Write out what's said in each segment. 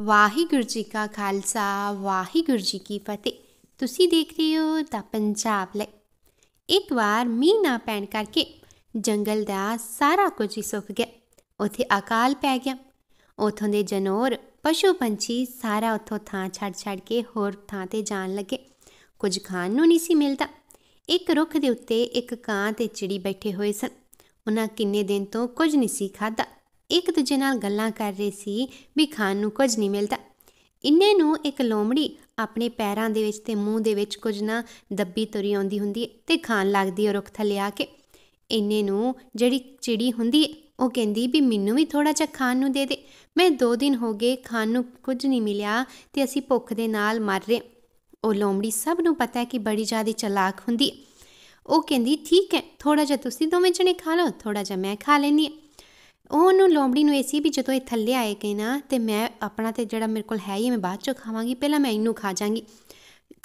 ਵਾਹਿਗੁਰੂ ਜੀ ਕਾ ਖਾਲਸਾ ਵਾਹਿਗੁਰੂ ਜੀ ਕੀ ਫਤਿਹ ਤੁਸੀਂ ਦੇਖ ਰਹੇ ਹੋ ਤਾਂ ਪੰਜਾਬ ਲੈ ਇੱਕ ਵਾਰ ਮੀਂਹ ਨਾ ਪੈਣ ਕਰਕੇ ਜੰਗਲ ਦਾ ਸਾਰਾ ਕੁਝ ਹੀ ਸੁੱਕ ਗਿਆ ਉਥੇ ਅਕਾਲ ਪੈ ਗਿਆ ਉਥੋਂ ਦੇ ਜਨੌਰ ਪਸ਼ੂ ਪੰਛੀ ਸਾਰਾ ਉਥੋਂ ਥਾਂ ਛੱਡ ਛੱਡ ਕੇ ਹੋਰ ਥਾਂ ਤੇ ਜਾਣ ਲੱਗੇ ਕੁਝ ਖਾਣ ਨੂੰ ਨਹੀਂ ਸੀ ਮਿਲਦਾ ਇੱਕ ਰੁੱਖ ਦੇ ਉੱਤੇ ਇੱਕ ਕਾਂ ਤੇ ਚਿੜੀ ਬੈਠੇ ਹੋਏ ਸਨ ਉਹਨਾਂ ਕਿੰਨੇ ਦਿਨ ਤੋਂ ਕੁਝ ਨਹੀਂ ਸੀ ਖਾਦਾ ਇੱਕ ਦੂਜੇ ਨਾਲ ਗੱਲਾਂ ਕਰ ਰਹੇ ਸੀ ਵੀ ਖਾਣ ਨੂੰ ਕੁਝ ਨਹੀਂ ਮਿਲਦਾ ਇੰਨੇ ਨੂੰ ਇੱਕ ਲੋਮੜੀ ਆਪਣੇ ਪੈਰਾਂ ਦੇ ਵਿੱਚ ਤੇ ਮੂੰਹ ਦੇ ਵਿੱਚ ਕੁਝ ਨਾ ਦੱਬੀ ਤੁਰੀ ਆਉਂਦੀ ਹੁੰਦੀ ਤੇ ਖਾਣ ਲੱਗਦੀ ਹੈ ਰੁੱਖ ਥੱਲੇ ਆ ਕੇ ਇੰਨੇ ਨੂੰ ਜਿਹੜੀ ਚਿੜੀ ਹੁੰਦੀ ਉਹ ਕਹਿੰਦੀ ਵੀ ਮੈਨੂੰ ਵੀ ਥੋੜਾ ਜਿਹਾ ਖਾਣ ਨੂੰ ਦੇ ਦੇ ਮੈਂ 2 ਦਿਨ ਹੋ ਗਏ ਖਾਣ ਨੂੰ ਕੁਝ ਨਹੀਂ ਮਿਲਿਆ ਤੇ ਅਸੀਂ ਭੁੱਖ ਦੇ ਨਾਲ ਮਰ ਰਹੇ ਉਹ ਲੋਮੜੀ ਸਭ ਨੂੰ ਪਤਾ ਹੈ ਕਿ ਬੜੀ ਜ਼ਿਆਦਾ ਚਲਾਕ ਹੁੰਦੀ ਉਹ ਕਹਿੰਦੀ ਠੀਕ ਹੈ ਥੋੜਾ ਜਿਹਾ ਤੁਸੀਂ ਦੋਵੇਂ ਜਣੇ ਖਾ ਲਓ ਥੋੜਾ ਜਿਹਾ ਮੈਂ ਖਾ ਲੈਣੀ ਉਹਨੂੰ ਲੋਮੜੀ ਨੂੰ ਐਸੀ ਵੀ ਜਦੋਂ ਇਹ ਥੱਲੇ ਆਏਗੇ ਨਾ ਤੇ ਮੈਂ ਆਪਣਾ ਤੇ ਜਿਹੜਾ ਮੇਰੇ ਕੋਲ ਹੈ ਹੀ ਮੈਂ ਬਾਅਦ ਚ ਖਾਵਾਂਗੀ ਪਹਿਲਾਂ ਮੈਂ ਇਹਨੂੰ ਖਾ ਜਾਾਂਗੀ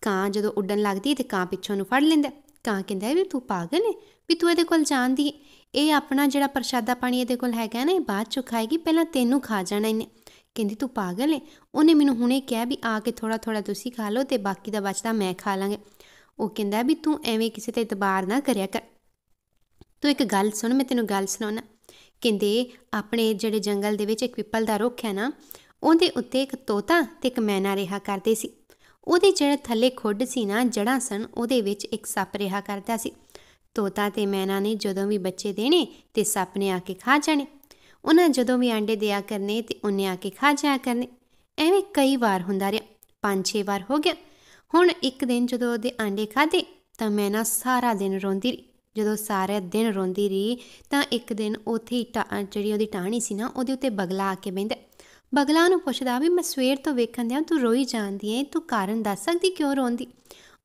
ਕਾਂ ਜਦੋਂ ਉੱਡਣ ਲੱਗਦੀ ਤੇ ਕਾਂ ਪਿੱਛੋਂ ਨੂੰ ਫੜ ਲੈਂਦਾ ਕਾਂ ਕਹਿੰਦਾ ਵੀ ਤੂੰ ਪਾਗਲ ਹੈ ਵੀ ਤੂੰ ਇਹਦੇ ਕੋਲ ਜਾਂਦੀ ਇਹ ਆਪਣਾ ਜਿਹੜਾ ਪ੍ਰਸ਼ਾਦਾ ਪਾਣੀ ਇਹਦੇ ਕੋਲ ਹੈਗਾ ਨਾ ਇਹ ਬਾਅਦ ਚ ਖਾਏਗੀ ਪਹਿਲਾਂ ਤੈਨੂੰ ਖਾ ਜਾਣਾ ਇਹਨੇ ਕਹਿੰਦੀ ਤੂੰ ਪਾਗਲ ਹੈ ਉਹਨੇ ਮੈਨੂੰ ਹੁਣੇ ਕਿਹਾ ਵੀ ਆ ਕੇ ਥੋੜਾ ਥੋੜਾ ਤੁਸੀਂ ਖਾ ਲਓ ਤੇ ਬਾਕੀ ਦਾ ਬਚਦਾ ਮੈਂ ਖਾ ਲਾਂਗੇ ਉਹ ਕਹਿੰਦਾ ਵੀ ਤੂੰ ਐਵੇਂ ਕਿਸੇ ਤੇ ਇਤਬਾਰ ਨਾ ਕਰਿਆ ਕਰ ਤੂੰ ਇੱਕ ਗੱਲ ਸੁਣ ਮੈਂ ਤੈਨੂੰ ਗੱਲ ਸੁਣਾਉਣਾ ਕਹਿੰਦੇ ਆਪਣੇ ਜਿਹੜੇ ਜੰਗਲ ਦੇ ਵਿੱਚ ਇੱਕ ਪਿੱਪਲ ਦਾ ਰੁੱਖ ਹੈ ਨਾ ਉਹਦੇ ਉੱਤੇ ਇੱਕ ਤੋਤਾ ਤੇ ਇੱਕ ਮੈਨਾ ਰਿਹਾ ਕਰਦੇ ਸੀ ਉਹਦੇ ਜਿਹੜੇ ਥੱਲੇ ਖੁੱਡ ਸੀ ਨਾ ਜੜਾਂ ਸਨ ਉਹਦੇ ਵਿੱਚ ਇੱਕ ਸੱਪ ਰਿਹਾ ਕਰਦਾ ਸੀ ਤੋਤਾ ਤੇ ਮੈਨਾ ਨੇ ਜਦੋਂ ਵੀ ਬੱਚੇ ਦੇਣੇ ਤੇ ਸੱਪ ਨੇ ਆ ਕੇ ਖਾ ਜਾਣੇ ਉਹਨਾਂ ਜਦੋਂ ਵੀ ਆਂਡੇ ਦਿਆ ਕਰਨੇ ਤੇ ਉਹਨੇ ਆ ਕੇ ਖਾ ਜਾਇਆ ਕਰਨੇ ਐਵੇਂ ਕਈ ਵਾਰ ਹੁੰਦਾ ਰਿਹਾ ਪੰਜ 6 ਵਾਰ ਹੋ ਗਿਆ ਹੁਣ ਇੱਕ ਦਿਨ ਜਦੋਂ ਉਹਦੇ ਆਂਡੇ ਖਾਦੇ ਤਾਂ ਮੈਨਾ ਸਾਰਾ ਦਿਨ ਰੋਂਦੀ ਰਹੀ ਜਦੋਂ ਸਾਰੇ ਦਿਨ ਰੋਂਦੀ ਰਹੀ ਤਾਂ ਇੱਕ ਦਿਨ ਉਥੇ ਜਿਹੜੀ ਉਹਦੀ ਟਾਣੀ ਸੀ ਨਾ ਉਹਦੇ ਉੱਤੇ ਬਗਲਾ ਆ ਕੇ ਬੈਂਦਾ ਬਗਲਾ ਨੂੰ ਪੁੱਛਦਾ ਵੀ ਮੈਂ ਸਵੇਰ ਤੋਂ ਵੇਖਣ ਦਿਆਂ ਤੂੰ ਰੋਈ ਜਾਂਦੀ ਏ ਤੂੰ ਕਾਰਨ ਦੱਸ ਸਕਦੀ ਕਿਉਂ ਰੋਂਦੀ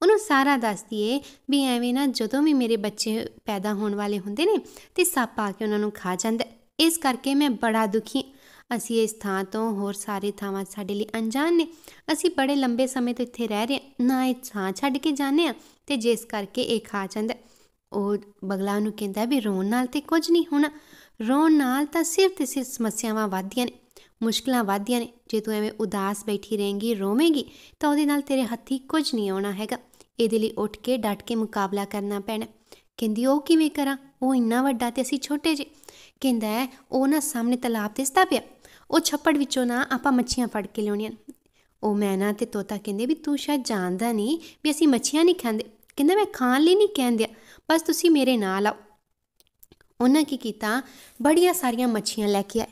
ਉਹਨੂੰ ਸਾਰਾ ਦੱਸਦੀ ਏ ਵੀ ਐਵੇਂ ਨਾ ਜਦੋਂ ਵੀ ਮੇਰੇ ਬੱਚੇ ਪੈਦਾ ਹੋਣ ਵਾਲੇ ਹੁੰਦੇ ਨੇ ਤੇ ਸੱਪ ਆ ਕੇ ਉਹਨਾਂ ਨੂੰ ਖਾ ਜਾਂਦਾ ਇਸ ਕਰਕੇ ਮੈਂ ਬੜਾ ਦੁਖੀ ਅਸੀਂ ਇਸ ਥਾਂ ਤੋਂ ਹੋਰ ਸਾਰੇ ਥਾਵਾਂ ਸਾਡੇ ਲਈ ਅਣਜਾਣ ਨੇ ਅਸੀਂ ਬੜੇ ਲੰਬੇ ਸਮੇਂ ਤੋਂ ਇੱਥੇ ਰਹਿ ਰਹੇ ਨਾ ਇਹ ਥਾਂ ਛੱਡ ਕੇ ਜਾਣੇ ਆ ਤੇ ਜਿਸ ਕਰਕੇ ਇਹ ਖਾ ਜਾਂਦਾ ਉਹ ਬਗਲਾ ਨੂੰ ਕਹਿੰਦਾ ਵੀ ਰੋਣ ਨਾਲ ਤੇ ਕੁਝ ਨਹੀਂ ਹੋਣਾ ਰੋਣ ਨਾਲ ਤਾਂ ਸਿਰਫ ਤੇ ਸਿਰਫ ਸਮੱਸਿਆਵਾਂ ਵਧਦੀਆਂ ਨੇ ਮੁਸ਼ਕਲਾਂ ਵਧਦੀਆਂ ਨੇ ਜੇ ਤੂੰ ਐਵੇਂ ਉਦਾਸ ਬੈਠੀ ਰਹੇਂਗੀ ਰੋਵੇਂਗੀ ਤਾਂ ਉਹਦੇ ਨਾਲ ਤੇਰੇ ਹੱਥੀ ਕੁਝ ਨਹੀਂ ਆਉਣਾ ਹੈਗਾ ਇਹਦੇ ਲਈ ਉੱਠ ਕੇ ਡਟ ਕੇ ਮੁਕਾਬਲਾ ਕਰਨਾ ਪੈਣਾ ਕਹਿੰਦੀ ਉਹ ਕਿਵੇਂ ਕਰਾਂ ਉਹ ਇੰਨਾ ਵੱਡਾ ਤੇ ਅਸੀਂ ਛੋਟੇ ਜੇ ਕਹਿੰਦਾ ਉਹ ਨਾ ਸਾਹਮਣੇ ਤਲਾਬ ਤੇ ਸਤਾ ਪਿਆ ਉਹ ਛੱਪੜ ਵਿੱਚੋਂ ਨਾ ਆਪਾਂ ਮੱਛੀਆਂ ਫੜ ਕੇ ਲਿਆਉਣੀਆਂ ਉਹ ਮੈਨਾ ਤੇ ਤੋਤਾ ਕਹਿੰਦੇ ਵੀ ਤੂੰ ਸ਼ਾਇਦ ਜਾਣਦਾ ਨਹੀਂ ਵੀ ਅਸੀਂ ਮੱਛੀਆਂ ਨਹੀਂ ਖਾਂਦੇ ਕਹਿੰਦਾ ਮੈਂ ਖਾਣ ਲਈ ਨਹੀਂ ਕਹਿੰਦਿਆ ਬਸ ਤੁਸੀਂ ਮੇਰੇ ਨਾਲ ਆਓ ਉਹਨਾਂ ਕੀ ਕੀਤਾ ਬੜੀਆਂ ਸਾਰੀਆਂ ਮੱਛੀਆਂ ਲੈ ਕੇ ਆਏ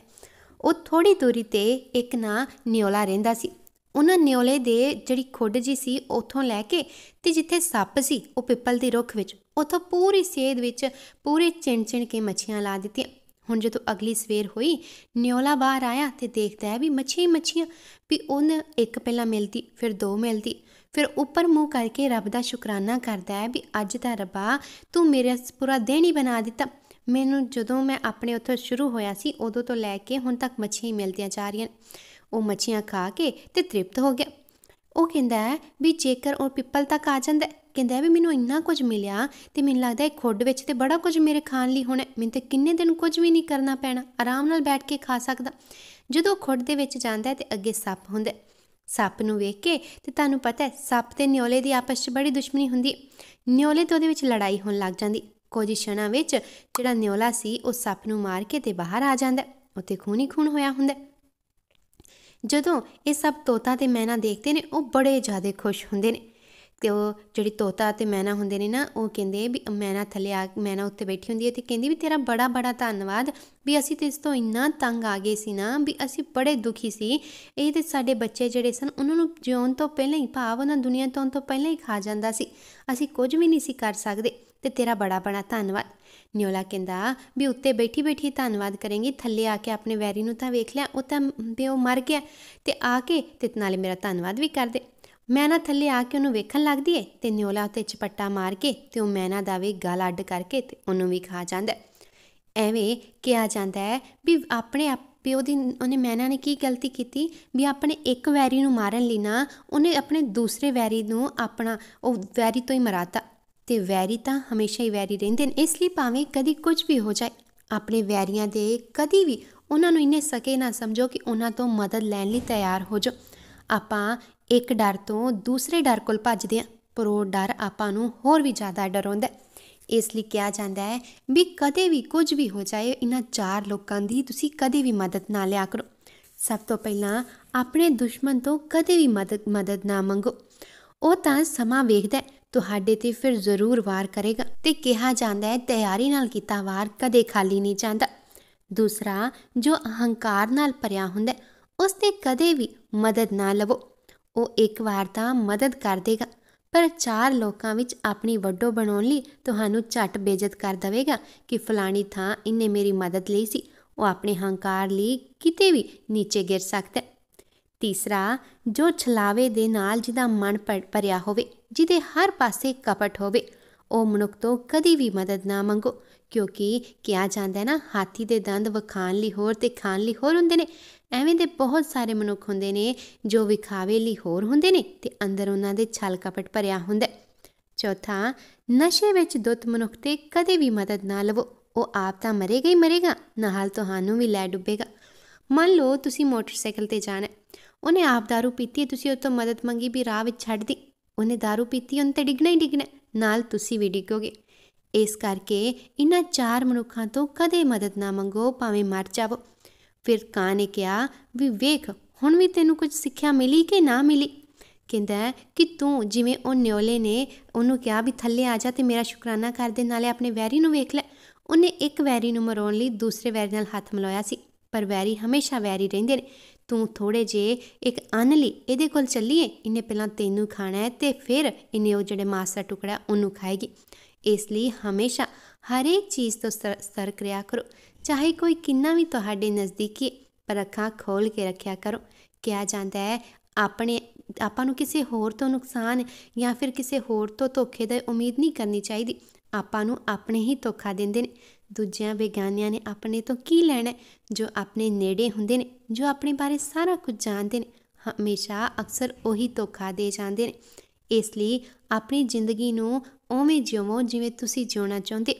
ਉਹ ਥੋੜੀ ਦੂਰੀ ਤੇ ਇੱਕ ਨਾ ਨਿਓਲਾ ਰਹਿੰਦਾ ਸੀ ਉਹਨਾਂ ਨਿਓਲੇ ਦੇ ਜਿਹੜੀ ਖੁੱਡ ਜੀ ਸੀ ਉਥੋਂ ਲੈ ਕੇ ਤੇ ਜਿੱਥੇ ਸੱਪ ਸੀ ਉਹ ਪਿੱਪਲ ਦੇ ਰੁੱਖ ਵਿੱਚ ਉਥੋਂ ਪੂਰੀ ਸੇਧ ਵਿੱਚ ਪੂਰੇ ਚਿਣ ਕੇ ਮੱਛੀਆਂ ਲਾ ਦਿੱਤੀਆਂ ਹੁਣ ਜਦੋਂ ਅਗਲੀ ਸਵੇਰ ਹੋਈ ਨਿਓਲਾ ਬਾਹਰ ਆਇਆ ਤੇ ਦੇਖਦਾ ਹੈ ਵੀ ਮੱਛੀ ਮੱਛੀਆਂ ਵੀ ਉਹਨ ਇੱਕ ਪਹਿਲਾਂ ਮਿਲਦੀ ਫਿਰ ਦੋ ਮਿਲਦੀ ਫਿਰ ਉੱਪਰ ਮੂੰਹ ਕਰਕੇ ਰੱਬ ਦਾ ਸ਼ੁਕਰਾਨਾ ਕਰਦਾ ਹੈ ਵੀ ਅੱਜ ਦਾ ਰੱਬਾ ਤੂੰ ਮੇਰਾ ਪੂਰਾ ਦਿਨ ਹੀ ਬਣਾ ਦਿੱਤਾ ਮੈਨੂੰ ਜਦੋਂ ਮੈਂ ਆਪਣੇ ਉੱਥੇ ਸ਼ੁਰੂ ਹੋਇਆ ਸੀ ਉਦੋਂ ਤੋਂ ਲੈ ਕੇ ਹੁਣ ਤੱਕ ਮੱਛੀਆਂ ਮਿਲਦੀਆਂ ਜਾ ਰਹੀਆਂ ਉਹ ਮੱਛੀਆਂ ਖਾ ਕੇ ਤੇ ਤ੍ਰਿਪਤ ਹੋ ਗਿਆ ਉਹ ਕਹਿੰਦਾ ਹੈ ਵੀ ਜੇਕਰ ਉਹ ਪਿੱਪਲ ਤੱਕ ਆ ਜਾਂਦਾ ਕਹਿੰਦਾ ਵੀ ਮੈਨੂੰ ਇੰਨਾ ਕੁਝ ਮਿਲਿਆ ਤੇ ਮੈਨੂੰ ਲੱਗਦਾ ਇੱਕ ਖੁੱਡ ਵਿੱਚ ਤੇ ਬੜਾ ਕੁਝ ਮੇਰੇ ਖਾਣ ਲਈ ਹੋਣਾ ਮੈਨੂੰ ਤੇ ਕਿੰਨੇ ਦਿਨ ਕੁਝ ਵੀ ਨਹੀਂ ਕਰਨਾ ਪੈਣਾ ਆਰਾਮ ਨਾਲ ਬੈਠ ਕੇ ਖਾ ਸਕਦਾ ਜਦੋਂ ਖੁੱਡ ਦੇ ਵਿੱਚ ਜਾਂਦਾ ਤੇ ਅੱਗੇ ਸੱਪ ਹੁੰਦਾ ਸੱਪ ਨੂੰ ਵੇਖ ਕੇ ਤੇ ਤੁਹਾਨੂੰ ਪਤਾ ਹੈ ਸੱਪ ਤੇ ਨਿਓਲੇ ਦੀ ਆਪਸ 'ਚ ਬੜੀ ਦੁਸ਼ਮਣੀ ਹੁੰਦੀ ਨਿਓਲੇ ਤੇ ਉਹਦੇ ਵਿੱਚ ਲੜਾਈ ਹੋਣ ਲੱਗ ਜਾਂਦੀ ਕੁਝ ਛਣਾ ਵਿੱਚ ਜਿਹੜਾ ਨਿਓਲਾ ਸੀ ਉਹ ਸੱਪ ਨੂੰ ਮਾਰ ਕੇ ਤੇ ਬਾਹਰ ਆ ਜਾਂਦਾ ਉੱਤੇ ਖੂਨੀ ਖੂਨ ਹੋਇਆ ਹੁੰਦਾ ਜਦੋਂ ਇਹ ਸਭ ਤੋਤਾ ਤੇ ਮੈਨਾ ਦੇਖਦੇ ਨੇ ਉਹ ਬੜੇ ਜ਼ਿਆਦਾ ਖੁਸ਼ ਹੁੰਦੇ ਨੇ ਤੇ ਉਹ ਜਿਹੜੀ ਤੋਤਾ ਅਤੇ ਮੈਨਾ ਹੁੰਦੇ ਨੇ ਨਾ ਉਹ ਕਹਿੰਦੇ ਵੀ ਮੈਨਾ ਥੱਲੇ ਆ ਮੈਨਾ ਉੱਤੇ ਬੈਠੀ ਹੁੰਦੀ ਹੈ ਤੇ ਕਹਿੰਦੀ ਵੀ ਤੇਰਾ ਬੜਾ ਬੜਾ ਧੰਨਵਾਦ ਵੀ ਅਸੀਂ ਤੇ ਇਸ ਤੋਂ ਇੰਨਾ ਤੰਗ ਆ ਗਏ ਸੀ ਨਾ ਵੀ ਅਸੀਂ ਬੜੇ ਦੁਖੀ ਸੀ ਇਹ ਤੇ ਸਾਡੇ ਬੱਚੇ ਜਿਹੜੇ ਸਨ ਉਹਨਾਂ ਨੂੰ ਜਿਉਣ ਤੋਂ ਪਹਿਲਾਂ ਹੀ ਭਾਵ ਉਹਨਾਂ ਦੁਨੀਆ ਤੋਂ ਤੋਂ ਪਹਿਲਾਂ ਹੀ ਖਾ ਜਾਂਦਾ ਸੀ ਅਸੀਂ ਕੁਝ ਵੀ ਨਹੀਂ ਸੀ ਕਰ ਸਕਦੇ ਤੇ ਤੇਰਾ ਬੜਾ ਬੜਾ ਧੰਨਵਾਦ ਨਿਓਲਾ ਕਹਿੰਦਾ ਵੀ ਉੱਤੇ ਬੈਠੀ ਬੈਠੀ ਧੰਨਵਾਦ ਕਰਾਂਗੀ ਥੱਲੇ ਆ ਕੇ ਆਪਣੇ ਵੈਰੀ ਨੂੰ ਤਾਂ ਵੇਖ ਲਿਆ ਉਹ ਤਾਂ ਵੀ ਉਹ ਮਰ ਗਿਆ ਤੇ ਆ ਕੇ ਤੇ ਨਾਲੇ ਮੇਰਾ ਧੰਨਵਾਦ ਵੀ ਕਰ ਦੇ ਮੈਂ ਨਾ ਥੱਲੇ ਆ ਕੇ ਉਹਨੂੰ ਵੇਖਣ ਲੱਗਦੀ ਏ ਤੇ ਨਿਓਲਾ ਉੱਤੇ ਚਪੱਟਾ ਮਾਰ ਕੇ ਤੇ ਉਹ ਮੈਨਾ ਦਾ ਵੀ ਗਲ ਅੱਡ ਕਰਕੇ ਤੇ ਉਹਨੂੰ ਵੀ ਖਾ ਜਾਂਦਾ ਐਵੇਂ ਕਿਹਾ ਜਾਂਦਾ ਹੈ ਵੀ ਆਪਣੇ ਪਿਓ ਦੀ ਉਹਨੇ ਮੈਨਾ ਨੇ ਕੀ ਗਲਤੀ ਕੀਤੀ ਵੀ ਆਪਣੇ ਇੱਕ ਵੈਰੀ ਨੂੰ ਮਾਰਨ ਲਈ ਨਾ ਉਹਨੇ ਆਪਣੇ ਦੂਸਰੇ ਵੈਰੀ ਨੂੰ ਆਪਣਾ ਉਹ ਵੈਰੀ ਤੋਂ ਹੀ ਮਰਾਤਾ ਤੇ ਵੈਰੀ ਤਾਂ ਹਮੇਸ਼ਾ ਹੀ ਵੈਰੀ ਰਹਿੰਦੇ ਨੇ ਇਸ ਲਈ ਭਾਵੇਂ ਕਦੀ ਕੁਝ ਵੀ ਹੋ ਜਾਏ ਆਪਣੇ ਵੈਰੀਆਂ ਦੇ ਕਦੀ ਵੀ ਉਹਨਾਂ ਨੂੰ ਇੰਨੇ ਸਕੇ ਨਾ ਸਮਝੋ ਕਿ ਉਹਨਾਂ ਤੋਂ ਮਦਦ ਲੈਣ ਲਈ ਤਿਆਰ ਹੋ ਜਾਓ ਆਪਾਂ ਇੱਕ ਡਰ ਤੋਂ ਦੂਸਰੇ ਡਰ ਕੋਲ ਭੱਜਦੇ ਆ ਪਰ ਉਹ ਡਰ ਆਪਾਂ ਨੂੰ ਹੋਰ ਵੀ ਜ਼ਿਆਦਾ ਡਰਾਉਂਦਾ ਇਸ ਲਈ ਕਿਹਾ ਜਾਂਦਾ ਹੈ ਵੀ ਕਦੇ ਵੀ ਕੁਝ ਵੀ ਹੋ ਜਾਏ ਇਹਨਾਂ ਚਾਰ ਲੋਕਾਂ ਦੀ ਤੁਸੀਂ ਕਦੇ ਵੀ ਮਦਦ ਨਾ ਲਿਆ ਕਰੋ ਸਭ ਤੋਂ ਪਹਿਲਾਂ ਆਪਣੇ ਦੁਸ਼ਮਣ ਤੋਂ ਕਦੇ ਵੀ ਮਦਦ ਮਦਦ ਨਾ ਮੰਗੋ ਉਹ ਤਾਂ ਸਮਾਂ ਵੇਖਦਾ ਤੁਹਾਡੇ ਤੇ ਫਿਰ ਜ਼ਰੂਰ ਵਾਰ ਕਰੇਗਾ ਤੇ ਕਿਹਾ ਜਾਂਦਾ ਹੈ ਤਿਆਰੀ ਨਾਲ ਕੀਤਾ ਵਾਰ ਕਦੇ ਖਾਲੀ ਨਹੀਂ ਜਾਂਦਾ ਦੂਸਰਾ ਜੋ ਅਹੰਕਾਰ ਨਾਲ ਭਰਿਆ ਹੁੰਦਾ ਉਸ ਤੇ ਕਦੇ ਵੀ ਮਦਦ ਨਾ ਲਵੋ ਉਹ ਇੱਕ ਵਾਰ ਤਾਂ ਮਦਦ ਕਰ ਦੇਗਾ ਪਰ ਚਾਰ ਲੋਕਾਂ ਵਿੱਚ ਆਪਣੀ ਵੱਡੋ ਬਣਾਉਣ ਲਈ ਤੁਹਾਨੂੰ ਛੱਟ ਬੇਇੱਜ਼ਤ ਕਰ ਦਵੇਗਾ ਕਿ ਫਲਾਣੀ ਥਾਂ ਇਹਨੇ ਮੇਰੀ ਮਦਦ ਲਈ ਸੀ ਉਹ ਆਪਣੇ ਹੰਕਾਰ ਲਈ ਕਿਤੇ ਵੀ ਨੀਚੇ ਗਿਰ ਸਕਦਾ ਤੀਸਰਾ ਜੋ ਛਲਾਵੇ ਦੇ ਨਾਲ ਜਿਹਦਾ ਮਨ ਭਰਿਆ ਹੋਵੇ ਜਿਹਦੇ ਹਰ ਪਾਸੇ ਕਪਟ ਹੋਵੇ ਉਹ ਮਨੁੱਖ ਤੋਂ ਕਦੀ ਵੀ ਮਦਦ ਨਾ ਮੰਗੋ ਕਿਉਂਕਿ ਕਿਹਾ ਜਾਂਦਾ ਹੈ ਨਾ ਹਾਥੀ ਦੇ ਦੰਦ ਵਖਾਣ ਲਈ ਹੋਰ ਤੇ ਖਾਣ ਲਈ ਹੋਰ ਹੁੰਦੇ ਨੇ ਐਵੇਂ ਦੇ ਬਹੁਤ ਸਾਰੇ ਮਨੁੱਖ ਹੁੰਦੇ ਨੇ ਜੋ ਵਿਖਾਵੇ ਲਈ ਹੋਰ ਹੁੰਦੇ ਨੇ ਤੇ ਅੰਦਰ ਉਹਨਾਂ ਦੇ ਛਲ ਕਪਟ ਭਰਿਆ ਹੁੰਦਾ ਚੌਥਾ ਨਸ਼ੇ ਵਿੱਚ ਦੁੱਤ ਮਨੁੱਖ ਤੇ ਕਦੇ ਵੀ ਮਦਦ ਨਾ ਲਵੋ ਉਹ ਆਪ ਤਾਂ ਮਰੇਗਾ ਹੀ ਮਰੇਗਾ ਨਾਲ ਤੁਹਾਨੂੰ ਵੀ ਲੈ ਡੁੱਬੇਗਾ ਮੰਨ ਲਓ ਤੁਸੀਂ ਮੋਟਰਸਾਈਕਲ ਤੇ ਜਾਣਾ ਉਹਨੇ ਆਪ दारू ਪੀਤੀ ਤੁਸੀਂ ਉਹ ਤੋਂ ਮਦਦ ਮੰਗੀ ਵੀ ਰਾਹ ਵਿੱਚ ਛੱਡ ਦੀ ਉਹਨੇ दारू ਪੀਤੀ ਉਹਨ ਤੇ ਡਿੱਗਣਾ ਹੀ ਡਿੱਗਣਾ ਨਾਲ ਤੁਸੀਂ ਵੀ ਡਿੱਗੋਗੇ ਇਸ ਕਰਕੇ ਇਹਨਾਂ ਚਾਰ ਮਨੁੱਖਾਂ ਤੋਂ ਕਦੇ ਮਦਦ ਨਾ ਮੰਗੋ ਭਾਵੇਂ ਮਰ ਜਾਵੋ ਫਿਰ ਕਾਂ ਨੇ ਕਿਹਾ ਵੀ ਵੇਖ ਹੁਣ ਵੀ ਤੈਨੂੰ ਕੁਝ ਸਿੱਖਿਆ ਮਿਲੀ ਕਿ ਨਾ ਮਿਲੀ ਕਹਿੰਦਾ ਕਿ ਤੂੰ ਜਿਵੇਂ ਉਹ ਨਿਓਲੇ ਨੇ ਉਹਨੂੰ ਕਿਹਾ ਵੀ ਥੱਲੇ ਆ ਜਾ ਤੇ ਮੇਰਾ ਸ਼ੁਕਰਾਨਾ ਕਰ ਦੇ ਨਾਲੇ ਆਪਣੇ ਵੈਰੀ ਨੂੰ ਵੇਖ ਲੈ ਉਹਨੇ ਇੱਕ ਵੈਰੀ ਨੂੰ ਮਰਾਉਣ ਲਈ ਦੂਸਰੇ ਵੈਰੀ ਨਾਲ ਹੱਥ ਮਲਾਇਆ ਸੀ ਪਰ ਵੈਰੀ ਹਮੇਸ਼ਾ ਵੈਰੀ ਰਹਿੰਦੇ ਨੇ ਤੂੰ ਥੋੜੇ ਜੇ ਇੱਕ ਅੰਨ ਲਈ ਇਹਦੇ ਕੋਲ ਚੱਲੀਏ ਇਹਨੇ ਪਹਿਲਾਂ ਤੈਨੂੰ ਖਾਣਾ ਹੈ ਤੇ ਫਿਰ ਇਹਨੇ ਉਹ ਜਿਹੜੇ ਮਾਸਾ ਟੁਕੜਾ ਉਹਨੂੰ ਖਾਏਗੀ ਇਸ ਲਈ ਹਮੇਸ਼ਾ ਹਰੇਕ ਚੀਜ਼ ਤੋਂ ਸਤਰਕ ਰਿਹਾ ਕਰੋ ਚਾਹੇ ਕੋਈ ਕਿੰਨਾ ਵੀ ਤੁਹਾਡੇ ਨਜ਼ਦੀਕੀ ਪਰ ਅੱਖਾਂ ਖੋਲ ਕੇ ਰੱਖਿਆ ਕਰੋ ਕਿਹਾ ਜਾਂਦਾ ਹੈ ਆਪਣੇ ਆਪਾਂ ਨੂੰ ਕਿਸੇ ਹੋਰ ਤੋਂ ਨੁਕਸਾਨ ਜਾਂ ਫਿਰ ਕਿਸੇ ਹੋਰ ਤੋਂ ਧੋਖੇ ਦੀ ਉਮੀਦ ਨਹੀਂ ਕਰਨੀ ਚਾਹੀਦੀ ਆਪਾਂ ਨੂੰ ਆਪਣੇ ਹੀ ਧੋਖਾ ਦਿੰਦੇ ਨੇ ਦੂਜਿਆਂ ਬੇਗਾਨਿਆਂ ਨੇ ਆਪਣੇ ਤੋਂ ਕੀ ਲੈਣਾ ਜੋ ਆਪਣੇ ਨੇੜੇ ਹੁੰਦੇ ਨੇ ਜੋ ਆਪਣੇ ਬਾਰੇ ਸਾਰਾ ਕੁਝ ਜਾਣਦੇ ਨੇ ਹਮੇਸ਼ਾ ਅਕਸਰ ਉਹੀ ਧੋਖਾ ਦੇ ਜਾਂਦੇ ਨੇ ਇਸ ਲਈ ਆਪਣੀ ਜ਼ਿੰਦਗੀ ਨੂੰ ਉਵੇਂ ਜਿਵੇਂ ਜਿਵੇਂ ਤੁਸੀਂ ਜਿਉਣਾ ਚਾਹੁੰਦੇ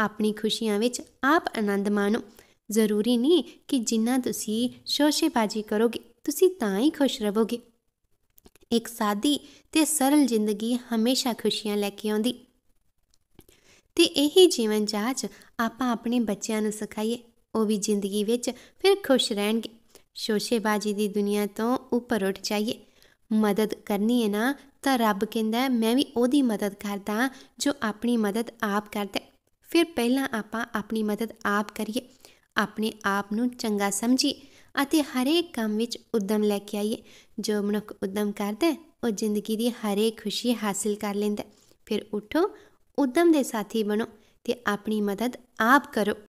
ਆਪਣੀ ਖੁਸ਼ੀਆਂ ਵਿੱਚ ਆਪ ਆਨੰਦ ਮਾਣੋ ਜ਼ਰੂਰੀ ਨਹੀਂ ਕਿ ਜਿੰਨਾ ਤੁਸੀਂ ਸ਼ੋਸ਼ੇਬਾਜ਼ੀ ਕਰੋਗੇ ਤੁਸੀਂ ਤਾਂ ਹੀ ਖੁਸ਼ ਰਹੋਗੇ ਇੱਕ ਸਾਦੀ ਤੇ ਸਰਲ ਜ਼ਿੰਦਗੀ ਹਮੇਸ਼ਾ ਖੁਸ਼ੀਆਂ ਲੈ ਕੇ ਆਉਂਦੀ ਤੇ ਇਹੀ ਜੀਵਨ ਜਾਚ ਆਪਾਂ ਆਪਣੇ ਬੱਚਿਆਂ ਨੂੰ ਸਿਖਾਈਏ ਉਹ ਵੀ ਜ਼ਿੰਦਗੀ ਵਿੱਚ ਫਿਰ ਖੁਸ਼ ਰਹਿਣਗੇ ਸ਼ੋਸ਼ੇਬਾਜ਼ੀ ਦੀ ਦੁਨੀਆ ਤੋਂ ਉੱਪਰ ਉੱਠ ਜਾਈਏ ਮਦਦ ਕਰਨੀ ਹੈ ਨਾ ਤਾਂ ਰੱਬ ਕਹਿੰਦਾ ਮੈਂ ਵੀ ਉਹਦੀ ਮਦਦ ਕਰਦਾ ਜੋ ਆਪਣੀ ਮਦਦ ਆਪ ਕਰਦਾ ਫਿਰ ਪਹਿਲਾਂ ਆਪਾਂ ਆਪਣੀ ਮਦਦ ਆਪ ਕਰੀਏ ਆਪਣੇ ਆਪ ਨੂੰ ਚੰਗਾ ਸਮਝੀ ਅਤੇ ਹਰੇਕ ਕੰਮ ਵਿੱਚ ਉਦਮ ਲੈ ਕੇ ਆਈਏ ਜੋ ਮਨੁੱਖ ਉਦਮ ਕਰਦਾ ਉਹ ਜ਼ਿੰਦਗੀ ਦੀ ਹਰੇਕ ਖੁਸ਼ੀ ਹਾਸਲ ਕਰ ਲੈਂਦਾ ਫਿਰ ਉਠੋ ਉਦਮ ਦੇ ਸਾਥੀ ਬਣੋ ਤੇ ਆਪਣੀ ਮਦਦ ਆਪ ਕਰੋ